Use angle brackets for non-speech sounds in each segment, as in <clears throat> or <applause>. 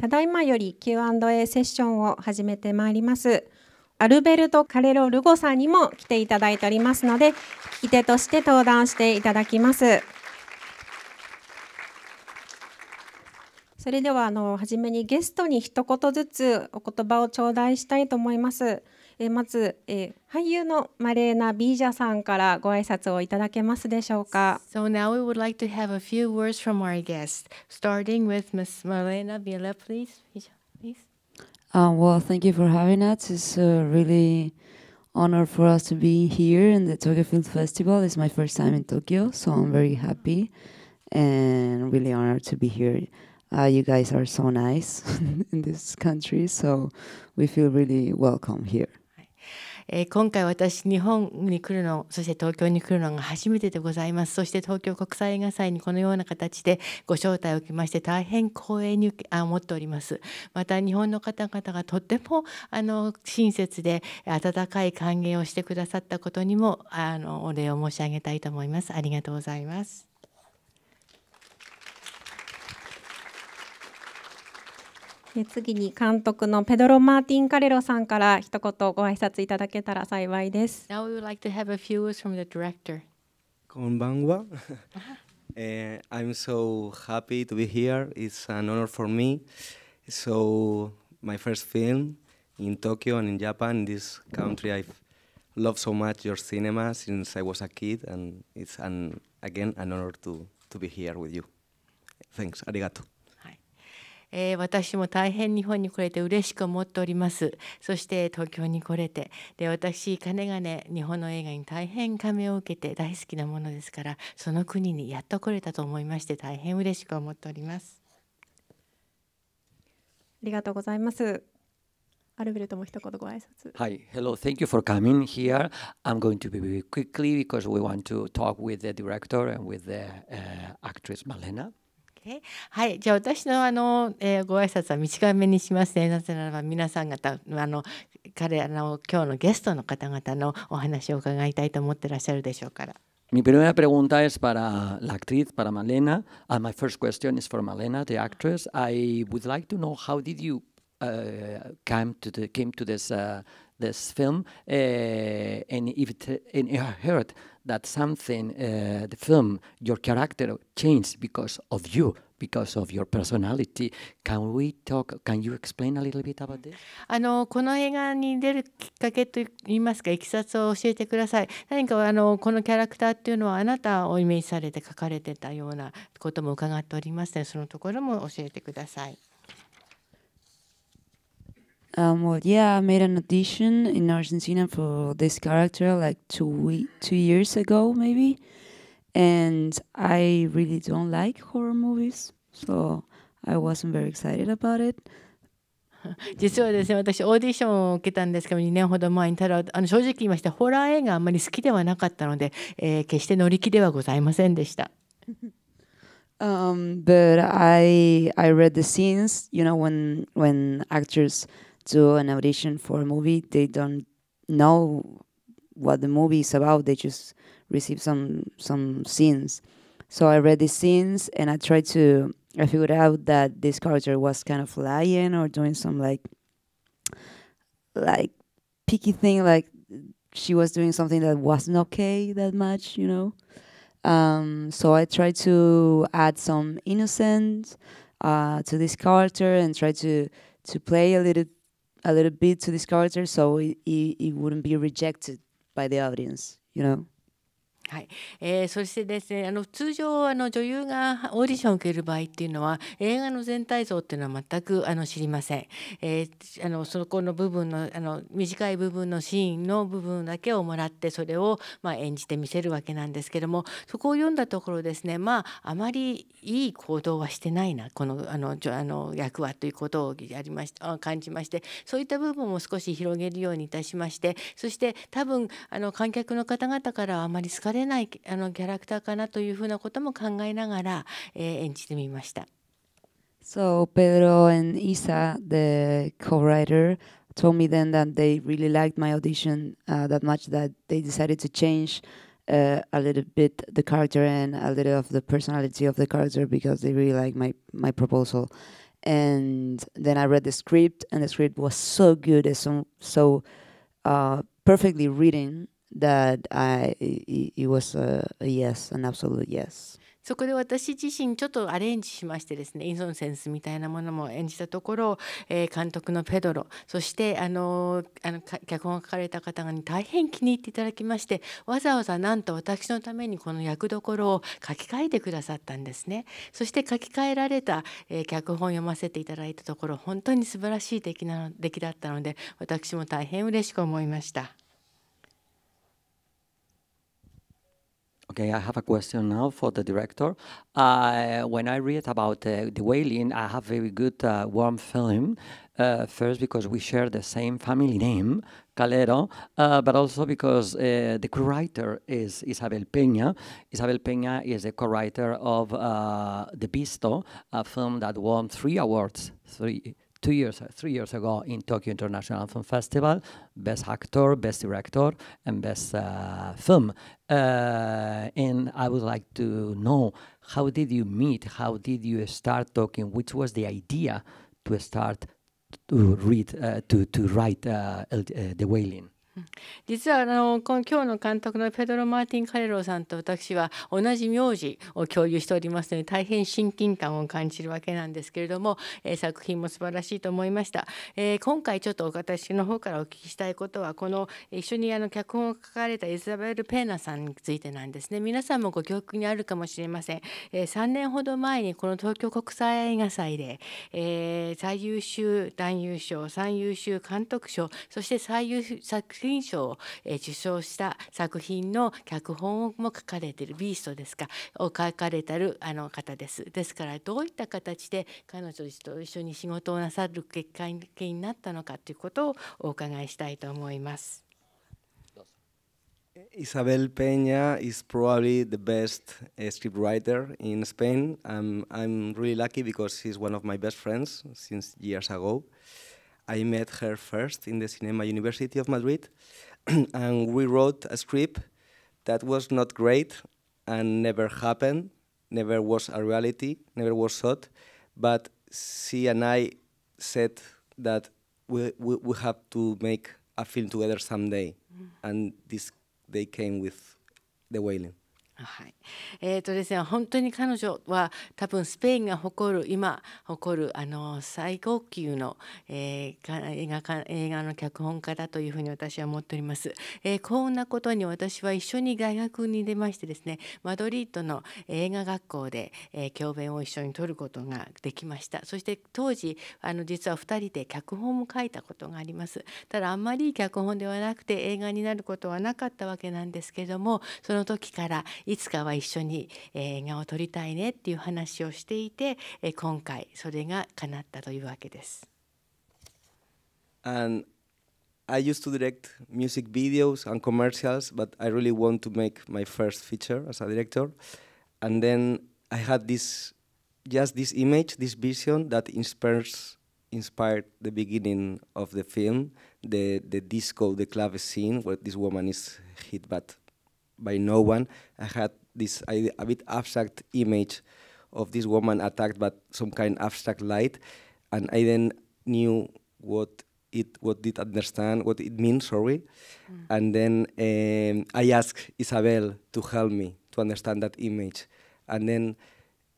ただいまより Q&A セッションを始めてまいりますアルベルト・カレロ・ルゴさんにも来ていただいておりますので聞き手として登壇していただきますそれではあの初めにゲストに一言ずつお言葉を頂戴したいと思います。えまず、え俳優のマレーナ・ビージャさんからご挨拶をいただけますでしょうか。So now we would like to have a few words from our guest, starting with Ms. Marlena Biela, please. please. Uh, well, thank you for having us. It's a really honor for us to be here in the Tokyo Film Festival. It's my first time in Tokyo, so I'm very happy and really honored to be here. Uh, you guys are so nice in this country, so we feel really welcome here. えー、今回私日本に来るのそして東京に来るのが初めてでございますそして東京国際映画祭にこのような形でご招待を受けまして大変光栄にあ思っておりますまた日本の方々がとってもあの親切で温かい歓迎をしてくださったことにもあのお礼を申し上げたいと思いますありがとうございますえ次に監督のペドロ・マーティン・カレロさんから一言ご挨拶いただけたら幸いです。Now we would like to have a few words from the director. こんばんは。uh, I'm so happy to be here. It's an honor for me. So, my first film in Tokyo and in Japan, in this country, I've loved so much your cinema since I was a kid, and it's an, again an honor to, to be here with you. Thanks. Arigato. えー、私も大変日本に来れて嬉しく思っておりますそして東京に来れてで私かねがね日本の映画に大変感銘を受けて大好きなものですからその国にやっと来れたと思いまして大変嬉しく思っておりますありがとうございますアルベルトも一言ご挨拶。はい hello, thank you for coming here. I'm going to be v e quickly because we want to talk with the director and with the uh, actress Malena. Okay. はい、じゃあ私のあの、えー、ご挨拶は短めにしますね。なぜならば皆さん方あの彼あの今日のゲストの方々のお話を伺いたいと思ってらっしゃるでしょうから。Mi primera pregunta es para la actriz, para Malena. Uh, my first question is for Malena, the actress. I would like to know how did you uh, come to the came to this uh, this film, uh, and if it, and you heard that something uh, the film your character changed because of you because of your personality can we talk can you explain a little bit about this あのこの映画に出るきっかけと言いますかいきさつを教えてください何かあのこのキャラクターっていうのはあなたをイメージされて書かれてたようなことも伺っておりますの、ね、でそのところも教えてください Um, well, yeah, I made an audition in Argentina for this character like two we- two years ago, maybe, and I really don't like horror movies, so I wasn't very excited about it. <laughs> 実はですね私オーディションを受けたんですけど2年ほど前にただあの正直言いましてホラー映画あんまり好きではなかったので、えー、決して乗り気ではございませんでした。um, <laughs> but I I read the scenes, you know, when when actors do an audition for a movie. They don't know what the movie is about. They just receive some some scenes. So I read the scenes and I tried to. I figured out that this character was kind of lying or doing some like like picky thing. Like she was doing something that wasn't okay that much, you know. Um, so I tried to add some innocence uh, to this character and try to to play a little a little bit to this character so it, it, it wouldn't be rejected by the audience, you know? はいえー、そしてですねあの通常あの女優がオーディションを受ける場合っていうのは映画の全体像っていうのは全くあの知りません、えー、あのそこの部分のあの短い部分のシーンの部分だけをもらってそれを、まあ、演じてみせるわけなんですけどもそこを読んだところですねまああまりいい行動はしてないなこのあのあの役はということをやりました感じましてそういった部分も少し広げるようにいたしましてそして多分あの観客の方々からはあまり好かれれないあのキャラクターかなというふうなことも考えながら、えー、演じてみました。So Pedro and Isa, the co-writer, told me then that they really liked my audition uh, that much that they decided to change uh, a little bit the character and a little of the personality of the character because they really liked my my proposal. And then I read the script, and the script was so good, and so so uh, perfectly written that I it was a, yes, an absolute yes. そこで私自身ちょっとアレンジしましてですねインソンセンスみたいなものも演じたところ、えー、監督のペドロそしてあのあの脚本を書かれた方に大変気に入っていただきましてわざわざなんと私のためにこの役どころを書き換えてくださったんですねそして書き換えられた、えー、脚本を読ませていただいたところ本当に素晴らしい出来な出来だったので私も大変嬉しく思いました。Okay, I have a question now for the director. Uh, when I read about uh, the whaling, I have very good uh, warm feeling. Uh, first, because we share the same family name, Calero, uh, but also because uh, the co-writer is Isabel Peña. Isabel Peña is a co-writer of The Pisto, a film that won three awards, three two years, three years ago in Tokyo International Film Festival, Best Actor, Best Director, and Best uh, Film. Uh, and I would like to know how did you meet? How did you start talking? Which was the idea to start to read, uh, to, to write uh, uh, The Wailing? 実はあのこの今日の監督のペドロ・マーティン・カレロさんと私は同じ名字を共有しておりますので大変親近感を感じるわけなんですけれども、えー、作品も素晴らしいと思いました、えー、今回ちょっと私の方からお聞きしたいことはこの一緒にあの脚本を書かれたイザベル・ペーナさんについてなんですね皆さんもご記憶にあるかもしれません、えー、3年ほど前にこの東京国際映画祭で、えー、最優秀男優賞最優秀監督賞そして最優秀作品品賞を、えー、受賞した作品の脚本も書かれている「ビースト」ですかを書かれてるあの方です。ですからどういった形で彼女と一緒に仕事をなさる結果になったのかということをお伺いしたいと思います。Isabel Peña is probably the best uh, scriptwriter in Spain. Um, I'm really lucky because she's one of my best friends since years ago. I met her first in the Cinema University of Madrid, <clears throat> and we wrote a script that was not great and never happened, never was a reality, never was shot. But she and I said that we, we, we have to make a film together someday, mm. and this they came with the wailing. はい、えーとですね、本当に彼女は多分スペインが誇る今誇るあの最高級の、えー、映画か映画の脚本家だというふうに私は思っております、えー、こんなことに私は一緒に大学に出ましてですねマドリードの映画学校で、えー、教鞭を一緒に取ることができましたそして当時あの実は2人で脚本も書いたことがありますただあんまり脚本ではなくて映画になることはなかったわけなんですけれどもその時からいつかは一緒に映画を撮りたいねっていう話をしていて今回それが叶ったというわけです。And I used to direct music videos and commercials, but I really want to make my first feature as a director. And then I had this, just this image, this vision that inspires, inspired the beginning of the film, the the disco, the club scene where this woman is hit bad. by no one. I had this a bit abstract image of this woman attacked by some kind of abstract light, and I then knew what it what did understand what it means. Sorry, mm. and then um, I asked Isabel to help me to understand that image, and then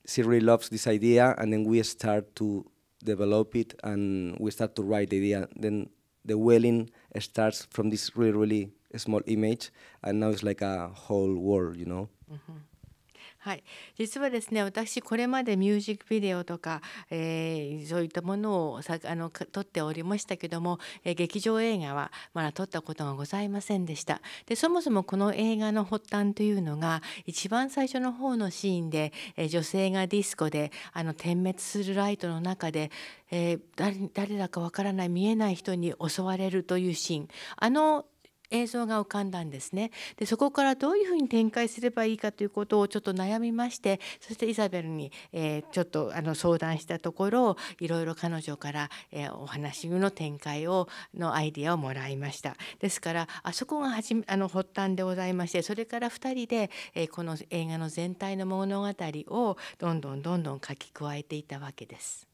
she really loves this idea, and then we start to develop it, and we start to write the idea. Then the welling starts from this really really a small image, and now it's like a whole world, you know. Mm-hmm. はい、実はですね私これまでミュージックビデオとか、えー、そういったものをさあの撮っておりましたけども、えー、劇場映画はまだ撮ったことがございませんでしたでそもそもこの映画の発端というのが一番最初の方のシーンで、えー、女性がディスコであの点滅するライトの中で、え誰だかわからない見えない人に襲われるというシーンあの映像が浮かんだんですねでそこからどういうふうに展開すればいいかということをちょっと悩みましてそしてイザベルに、えー、ちょっとあの相談したところいろいろ彼女から、えー、お話の展開をのアイディアをもらいましたですからあそこがはじあの発端でございましてそれから2人で、えー、この映画の全体の物語をどんどんどんどん書き加えていたわけです。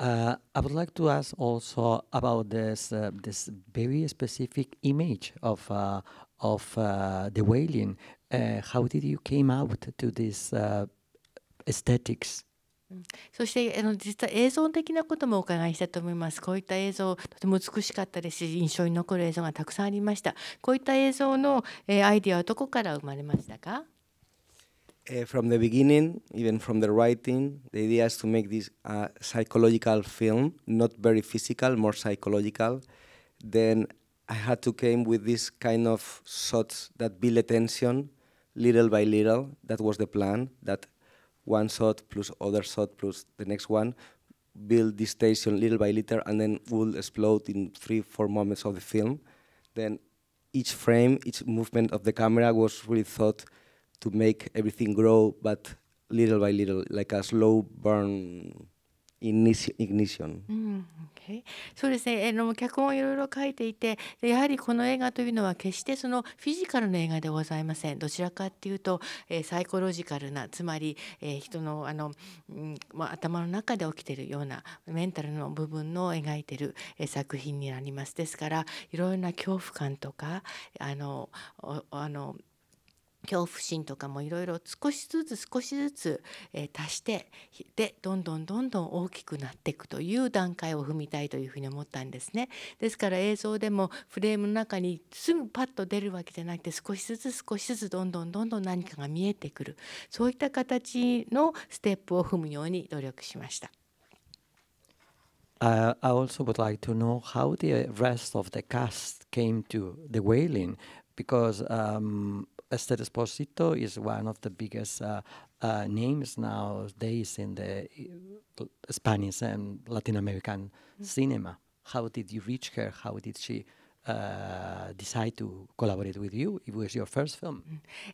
Uh, I would like to ask also about this uh, this very specific image of uh, of the whaling. how did you came out to this aesthetics? そしてあの実は映像的なこともお伺いしたいと思います。こういった映像とても美しかったですし印象に残る映像がたくさんありました。こういった映像の、えー、アイディアはどこから生まれましたか？uh, from the beginning, even from the writing, the idea is to make this a uh, psychological film, not very physical, more psychological. Then I had to came with this kind of shots that build tension little by little. That was the plan, that one shot plus other shot plus the next one build this tension little by little and then will explode in three, four moments of the film. Then each frame, each movement of the camera was really thought to make everything grow, but little by little, like a slow burn ignition. うん okay. そうですね、えの脚本をいろいろ書いていてやはりこの映画というのは決してそのフィジカルの映画でございませんどちらかっていうと、えー、サイコロジカルなつまり、えー、人のあの、うんまあ、頭の中で起きてるようなメンタルの部分の描いてる、えー、作品になりますですからいろいろな恐怖感とかあのあの恐怖心とかもいろいろ少しずつ少しずつ、えー、足してでどんどんどんどん大きくなっていくという段階を踏みたいというふうに思ったんですね。ですから映像でもフレームの中にすぐパッと出るわけじゃなくて少しずつ少しずつどんどんどんどん何かが見えてくるそういった形のステップを踏むように努力しました。Uh, I also would like to know how the rest of the cast came to the wailing because um, Esther Esposito is one of the biggest uh, uh, names nowadays in the uh, Spanish and Latin American mm -hmm. cinema. How did you reach her? How did she decide to collaborate with you if it was your first film.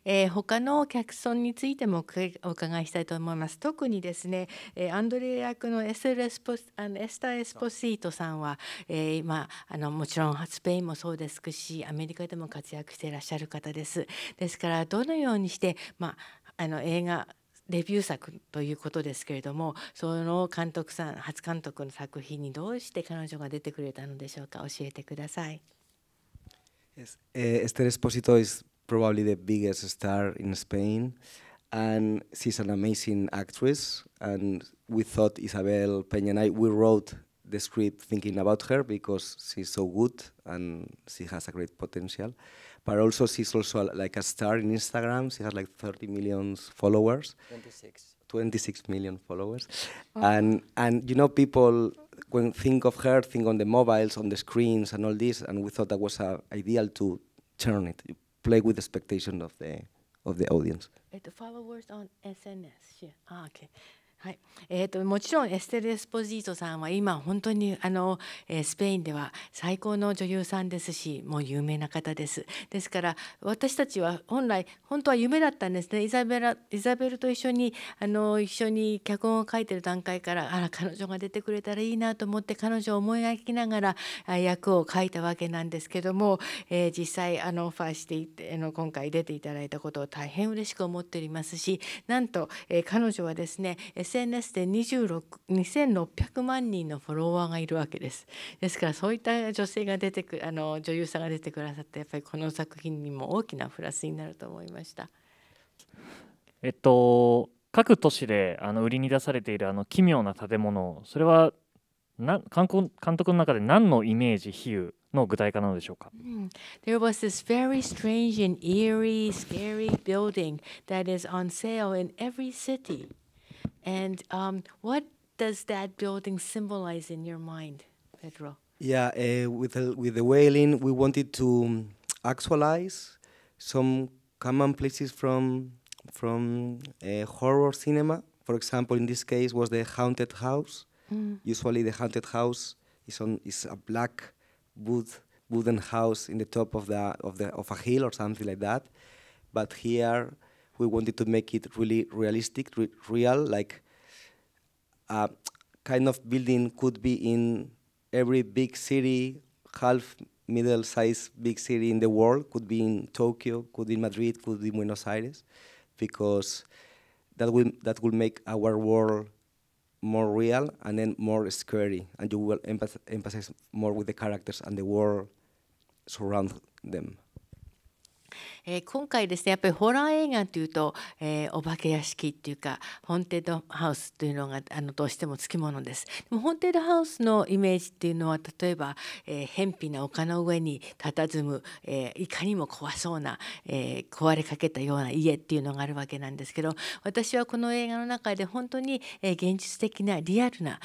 えー、他の客損についてもお伺いしたいと思います。特にですね、えー、アンドレ役のエスレスポスあのエスタエスポシートさんは、えー、今あのもちろんスペインもそうですし、アメリカでも活躍していらっしゃる方です。ですからどのようにして、まああの映画レビュー作ということですけれどもその監督さん初監督の作品にどうして彼女が出てくれたのでしょうか教えてください。Yes. Uh, eh, Esther Esposito is probably the biggest star in Spain, and she's an amazing actress. And we thought Isabel Peña and I, we wrote the script thinking about her because she's so good and she has a great potential. But also she's also a, like a star in Instagram. She has like 30 million followers. 26. 26 million followers. Oh. And, and you know, people when think of her, think on the mobiles, on the screens, and all this, and we thought that was uh, ideal to turn it, play with the expectation of the of the audience. Eh, the followers on SNS, yeah. Ah, okay. はいえーと、もちろんエステル・エスポジートさんは今本当にあの、えー、スペインでは最高の女優さんですしもう有名な方ですですから私たちは本来本当は夢だったんですねイザベライザベルと一緒にあの一緒に脚本を書いてる段階からあら彼女が出てくれたらいいなと思って彼女を思い描きながら役を書いたわけなんですけども、えー、実際あのオファーしていってあの今回出ていただいたことを大変嬉しく思っておりますしなんと、えー、彼女はですね SNS で26 0 0万人のフォロワーがいるわけですですからそういった女性が出てくあの女優さんが出てくださってやっぱりこの作品にも大きなプラスになると思いました。えっと各都市であの売りに出されているあの奇妙な建物それはな監督の中で何のイメージ比喩の具体化なのでしょうか、mm. There was this very strange and eerie, scary building that is on sale in every city. And um, what does that building symbolize in your mind, Pedro? Yeah, uh, eh, with, with the whaling, we wanted to um, actualize some common places from, from uh, horror cinema. For example, in this case was the haunted house. Mm. Usually the haunted house is, on, is a black wood, wooden house in the top of, the, of, the, of a hill or something like that. But here we wanted to make it really realistic, re real, like a uh, kind of building could be in every big city, half middle-sized big city in the world, could be in Tokyo, could be in Madrid, could be in Buenos Aires, because that will that will make our world more real and then more scary, and you will empath emphasize more with the characters and the world surround them. えー、今回ですねやっぱりホラー映画というと、えー、お化け屋敷っていうかホンテッドハウスというのがあのどうしてもつきものです。でもホンテッドハウスのイメージっていうのは例えば、えー、偏な丘の上に佇む、えー、いかにも怖そうな、えー、壊れかけたような家っていうのがあるわけなんですけど私はこの映画の中で本当に、えー、現実的なリアルな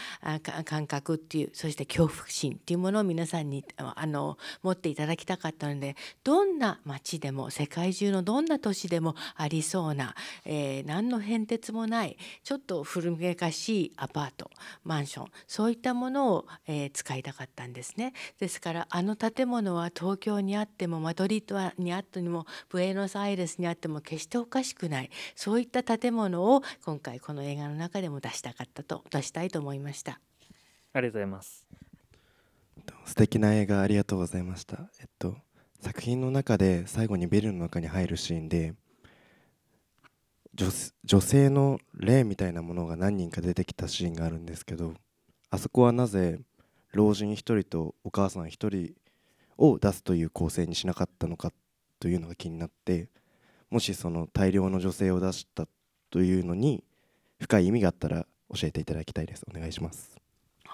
感覚っていうそして恐怖心っていうものを皆さんにあの持っていただきたかったのでどんな街でもも世界中のどんな都市でもありそうな、えー、何の変哲もないちょっと古めかしいアパートマンションそういったものを、えー、使いたかったんですね。ですからあの建物は東京にあってもマドリードにあってもブエノスアイレスにあっても決しておかしくないそういった建物を今回この映画の中でも出したかったと出したいと思いました。ありがとうございます。素敵な映画ありがとうございました。えっと作品の中で最後にベルの中に入るシーンで女性の霊みたいなものが何人か出てきたシーンがあるんですけどあそこはなぜ老人1人とお母さん1人を出すという構成にしなかったのかというのが気になってもしその大量の女性を出したというのに深い意味があったら教えていただきたいですお願いします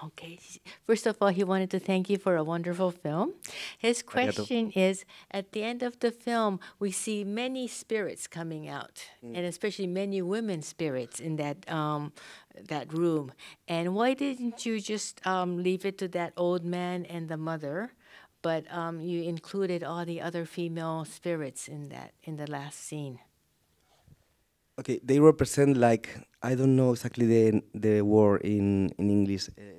Okay. First of all, he wanted to thank you for a wonderful film. His question is at the end of the film, we see many spirits coming out, mm. and especially many women spirits in that um, that room. And why didn't you just um, leave it to that old man and the mother? But um, you included all the other female spirits in that in the last scene. Okay, they represent like I don't know exactly the the word in in English. Uh,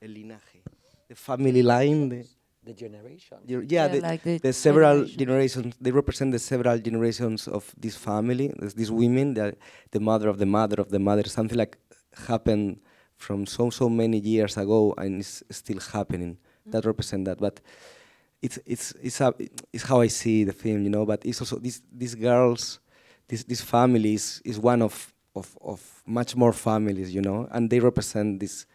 el linaje, the family line, the, the generation. yeah, yeah the, like the, the, several generation. generations. They represent the several generations of this family. these women, the, the mother of the mother of the mother. Something like happened from so so many years ago, and it's still happening. Mm -hmm. That represent that, but it's it's it's a, it's how I see the film, you know. But it's also these these girls, this this family is, is one of, of of much more families, you know, and they represent this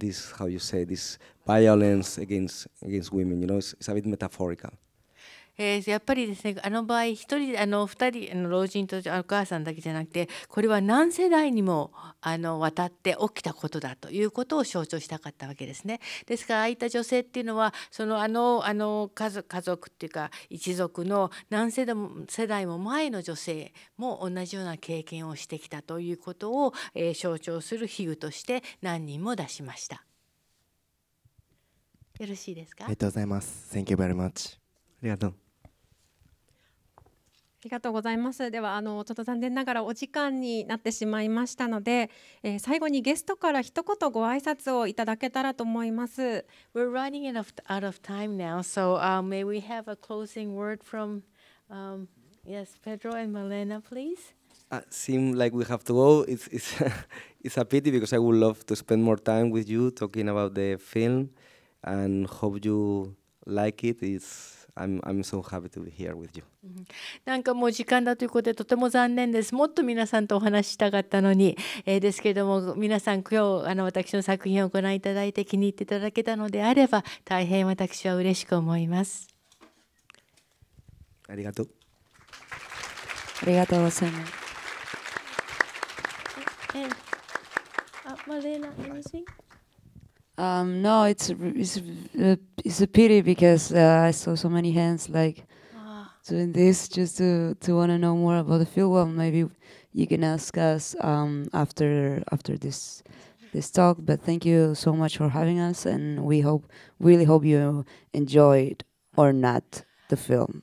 this how you say this violence against against women. You know, it's, it's a bit metaphorical. えー、やっぱりですねあの場合1人あの2人の老人とお母さんだけじゃなくてこれは何世代にもあの渡って起きたことだということを象徴したかったわけですね。ですからああいった女性っていうのはそのあのあの家族家族っていうか一族の何世代も世代も前の女性も同じような経験をしてきたということを、えー、象徴する比喩として何人も出しました。よろしいですかありがとうございます。Thank you very much. ありがとう。ありがとうございます。では、あの、ちょっと残念ながらお時間になってしまいましたので、えー、最後にゲストから一言ご挨拶をいただけたらと思います。We're running out of time now, so、uh, may we have a closing word from、um, yes, Pedro and Malena, please. Uh, seem like we have to go. It's it's it's a pity because I would love to spend more time with you talking about the film, and hope you like it. It's I'm, I'm so happy to be here with you. なんかもう時間だということでとても残念です。もっと皆さんとお話ししたかったのに、えー、ですけれども皆さん今日あの私の作品をご覧いただいて気に入っていただけたのであれば大変私は嬉しく思います。ありがとう。ありがとうございます。ええあマレーナ、anything? Um, no, it's it's uh, it's a pity because uh, I saw so many hands like ah. doing this just to to want to know more about the field. Well, maybe you can ask us um, after after this this talk. But thank you so much for having us, and we hope really hope you enjoyed or not the film.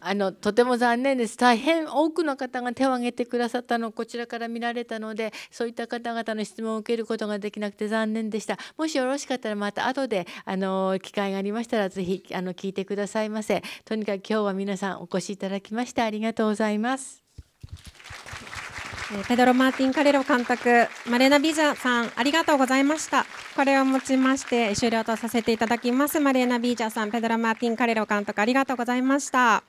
あのとても残念です大変多くの方が手を挙げてくださったのをこちらから見られたのでそういった方々の質問を受けることができなくて残念でしたもしよろしかったらまた後であの機会がありましたら是非あの聞いてくださいませとにかく今日は皆さんお越しいただきましてありがとうございますペドロ・マーティン・カレロ監督、マレナ・ビジャさん、ありがとうございました。これをもちまして、終了とさせていただきます。マレナ・ビジャさん、ペドロ・マーティン・カレロ監督、ありがとうございました。